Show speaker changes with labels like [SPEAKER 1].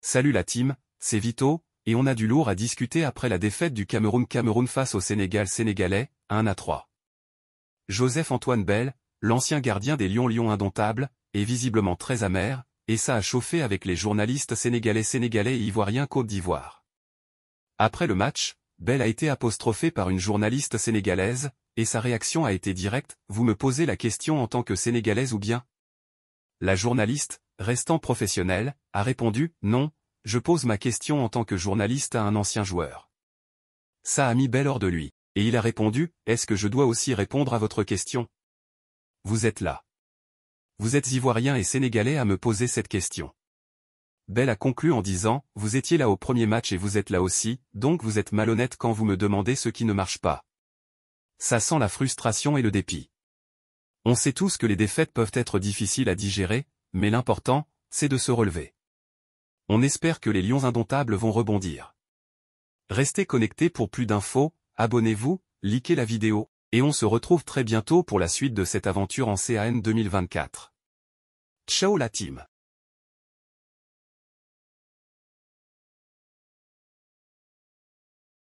[SPEAKER 1] Salut la team, c'est Vito, et on a du lourd à discuter après la défaite du Cameroun-Cameroun face au Sénégal-Sénégalais, 1 à 3. Joseph-Antoine Bell, l'ancien gardien des Lions-Lions indomptables, est visiblement très amer, et ça a chauffé avec les journalistes sénégalais-sénégalais et ivoiriens Côte d'Ivoire. Après le match, Bell a été apostrophé par une journaliste sénégalaise, et sa réaction a été directe, vous me posez la question en tant que sénégalaise ou bien, la journaliste, restant professionnelle, a répondu « Non, je pose ma question en tant que journaliste à un ancien joueur. » Ça a mis belle hors de lui, et il a répondu « Est-ce que je dois aussi répondre à votre question ?» Vous êtes là. Vous êtes ivoirien et sénégalais à me poser cette question. Belle a conclu en disant « Vous étiez là au premier match et vous êtes là aussi, donc vous êtes malhonnête quand vous me demandez ce qui ne marche pas. » Ça sent la frustration et le dépit. On sait tous que les défaites peuvent être difficiles à digérer, mais l'important, c'est de se relever. On espère que les lions indomptables vont rebondir. Restez connectés pour plus d'infos, abonnez-vous, likez la vidéo, et on se retrouve très bientôt pour la suite de cette aventure en CAN 2024. Ciao la team